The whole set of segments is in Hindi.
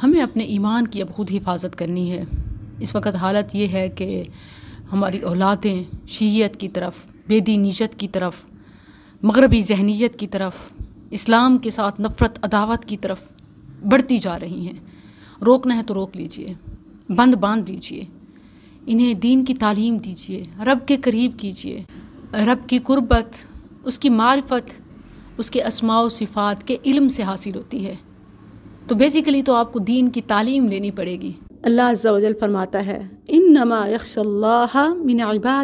हमें अपने ईमान की अब खुद हिफाजत करनी है इस वक्त हालत ये है कि हमारी औलादें शीयत की तरफ बेदीनीत की तरफ मगरबी जहनीत की तरफ इस्लाम के साथ नफ़रत अदावत की तरफ बढ़ती जा रही हैं रोकना है तो रोक लीजिए बंद बांध दीजिए इन्हें दीन की तालीम दीजिए रब के करीब कीजिए रब की कुर्बत उसकी मार्फत उसके असमा सिफ़ात के इल्म से हासिल होती है तो बेसिकली तो आपको दीन की तालीम लेनी पड़ेगी अल्लाह फरमाता है इन नमा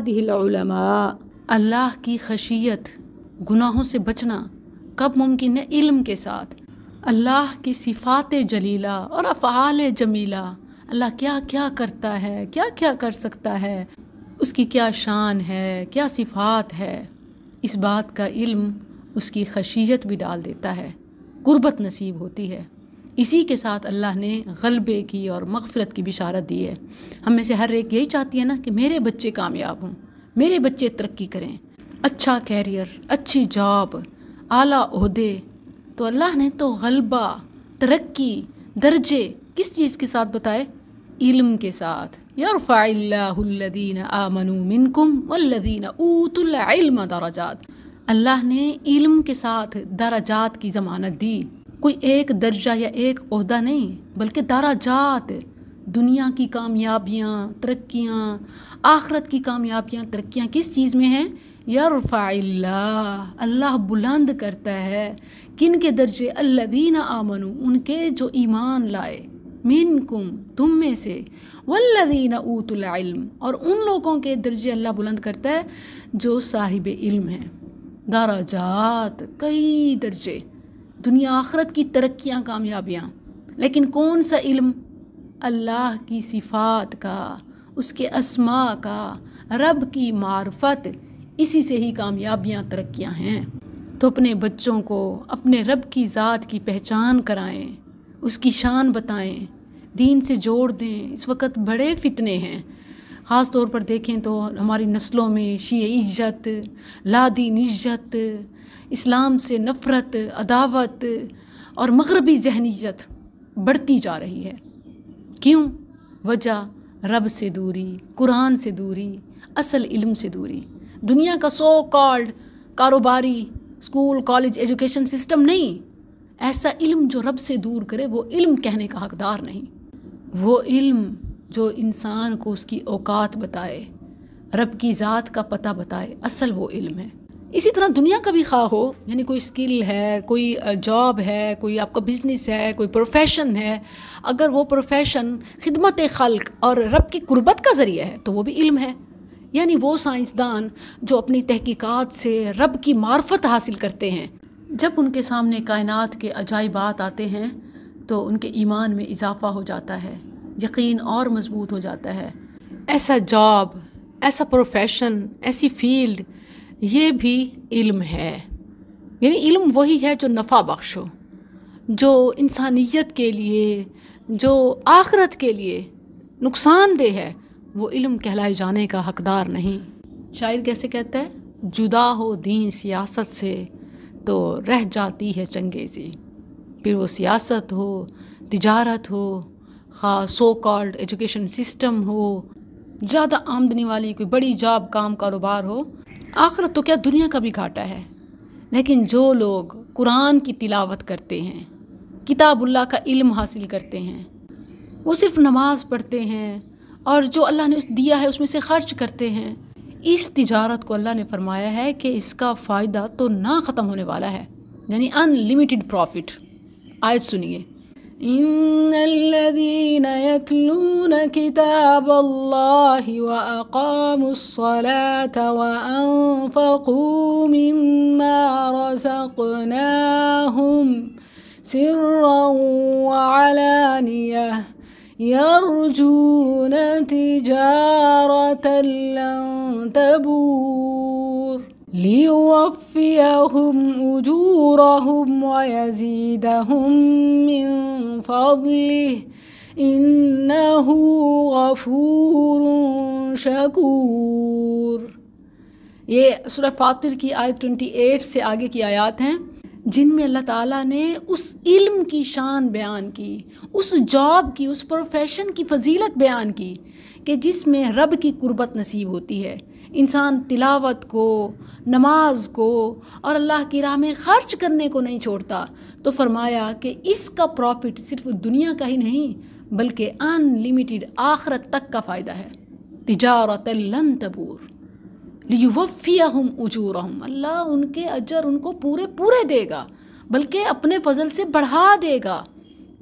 अल्लाह की खशियत गुनाहों से बचना कब मुमकिन है इल्म के साथ अल्लाह की सिफ़ात जलीला और अफ़ाल जमीला अल्लाह क्या क्या करता है क्या क्या कर सकता है उसकी क्या शान है क्या सिफ़ात है इस बात का इल्म उसकी खशियत भी डाल देता है गुर्बत नसीब होती है इसी के साथ अल्लाह ने गलबे की और मगफरत की बिशारत दी है हम में से हर एक यही चाहती है ना कि मेरे बच्चे कामयाब हों मेरे बच्चे तरक्की करें अच्छा कैरियर अच्छी जॉब आला तो अल्लाह ने तो गलबा तरक्की दर्जे किस चीज़ के साथ बताए इल्म के साथ यरफ़ाल्लादीन आमनु मिनकुम वल्लदीन ऊतुल्म दराजात अल्लाह ने इल्म के साथ दराजात की ज़मानत दी कोई एक दर्जा या एक अहदा नहीं बल्कि दारा जात दुनिया की कामयाबियाँ तरक्याँ आखरत की कामयाबियाँ तरक्याँ किस चीज़ में हैं या अल्लाह बुलंद करता है किन के दर्जे अल्लादीन आमनु उनके जो ईमान लाए मिन कुम तुम में से वल्लदीन इल्म और उन लोगों के दर्जे अल्लाह बुलंद करता है जो साहिब इल्म हैं दाराजात कई दर्जे दुनिया आखरत की तरक्याँ कामयाबियाँ लेकिन कौन सा इल्म अल्लाह की सिफात का उसके असमा का रब की मार्फत इसी से ही कामयाबियाँ तरक्याँ हैं तो अपने बच्चों को अपने रब की ज़ात की पहचान कराएं उसकी शान बताएं दीन से जोड़ दें इस वक्त बड़े फितने हैं ख़ास तौर पर देखें तो हमारी नस्लों में शी इज्जत लादीन इज्जत इस्लाम से नफ़रत अदावत और मगरबी जहनीत बढ़ती जा रही है क्यों वजह रब से दूरी कुरान से दूरी असल इल्म से दूरी दुनिया का सो कॉल्ड कारोबारी स्कूल कॉलेज एजुकेशन सिस्टम नहीं ऐसा इल्म जो रब से दूर करे वो इल्म कहने का हकदार नहीं वो इल्म जो इंसान को उसकी औकात बताए रब की ज़ात का पता बताए असल वो इल्म है इसी तरह दुनिया का भी खा हो यानी कोई स्किल है कोई जॉब है कोई आपका बिजनेस है कोई प्रोफेशन है अगर वो प्रोफेशन खिदमत खल्क और रब की कुर्बत का ज़रिया है तो वो भी इल्म है यानी वो साइंसदान जो अपनी तहकीकात से रब की मार्फत हासिल करते हैं जब उनके सामने कायनात के अजाइबात आते हैं तो उनके ईमान में इजाफ़ा हो जाता है यकीन और मज़बूत हो जाता है ऐसा जॉब ऐसा प्रोफेशन ऐसी फील्ड ये भी इल्म है यानी इल्म वही है जो नफ़ा बख्श हो जो इंसानियत के लिए जो आखरत के लिए नुकसानदेह है वो इल्म कहलाए जाने का हकदार नहीं शायर कैसे कहता है जुदा हो दीन सियासत से तो रह जाती है चंगेज़ी फिर वो सियासत हो तिजारत हो सो कॉल्ड एजुकेशन सिस्टम हो ज़्यादा आमदनी वाली कोई बड़ी जॉब काम कारोबार हो आखिरत तो क्या दुनिया का भी घाटा है लेकिन जो लोग कुरान की तिलावत करते हैं किताबुल्ला का इल्म हासिल करते हैं वो सिर्फ नमाज पढ़ते हैं और जो अल्लाह ने उस दिया है उसमें से खर्च करते हैं इस तिजारत को अल्लाह ने फरमाया है कि इसका फ़ायदा तो ना ख़त्म होने वाला है यानी अनलिमिटेड प्रॉफिट आयत सुनिए إن الذين يتلون كتاب الله وأقاموا الصلاة وأنفقوا مما رزقناهم سرا وعلانية يرجون تجارة لن تبور ليوفيهم أجورهم ويزيدهم من فضله إنه गफूर शकूर ये सूरह फातिर की आयत 28 से आगे की आयत हैं जिनमें अल्लाह ताला ने उस इल्म की शान बयान की उस जॉब की उस प्रोफेशन की फजीलत बयान की कि जिसमें रब की कुर्बत नसीब होती है इंसान तिलावत को नमाज को और अल्लाह की राह में ख़र्च करने को नहीं छोड़ता तो फरमाया कि इसका प्रॉफिट सिर्फ दुनिया का ही नहीं बल्कि अनलिमिटेड आखरत तक का फ़ायदा है तिजारत लन तबूर लियुवफ़िया हम उजूर हम अल्लाह उनके अजर उनको पूरे पूरे देगा बल्कि अपने फजल से बढ़ा देगा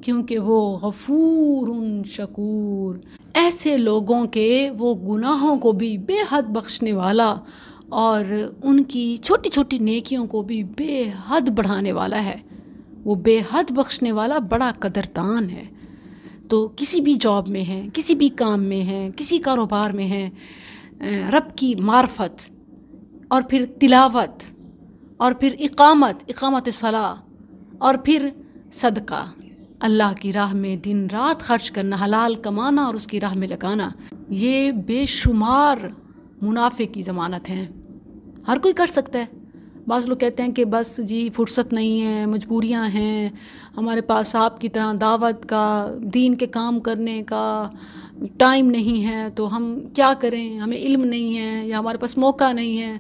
क्योंकि वो गफूर शकूर ऐसे लोगों के वो गुनाहों को भी बेहद बख्शने वाला और उनकी छोटी छोटी नेकियों को भी बेहद बढ़ाने वाला है वो बेहद बख्शने वाला बड़ा कदरदान है तो किसी भी जॉब में है किसी भी काम में है किसी कारोबार में है रब की मार्फत और फिर तिलावत और फिर इकामत इकामत सलाह और फिर सदका अल्लाह की राह में दिन रात खर्च करना हलाल कमाना और उसकी राह में लगाना ये बेशुमार मुनाफे की ज़मानत है हर कोई कर सकता है बस लोग कहते हैं कि बस जी फुर्सत नहीं है मजबूरियां हैं हमारे पास आपकी तरह दावत का दीन के काम करने का टाइम नहीं है तो हम क्या करें हमें इल्म नहीं है या हमारे पास मौका नहीं है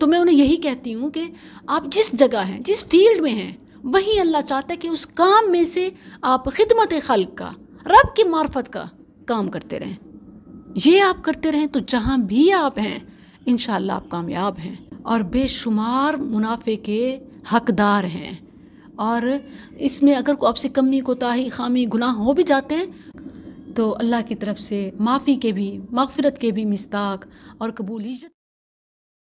तो मैं उन्हें यही कहती हूँ कि आप जिस जगह हैं जिस फील्ड में हैं वही अल्लाह चाहता है कि उस काम में से आप खिदमत खल का रब की मार्फत का काम करते रहें ये आप करते रहें तो जहाँ भी आप हैं इन आप कामयाब हैं और बेशुमार मुनाफे के हकदार हैं और इसमें अगर आपसे कमी कोताही खामी गुनाह हो भी जाते हैं तो अल्लाह की तरफ से माफ़ी के भी मगफ़रत के भी मिस्ताक और कबूल इज्जत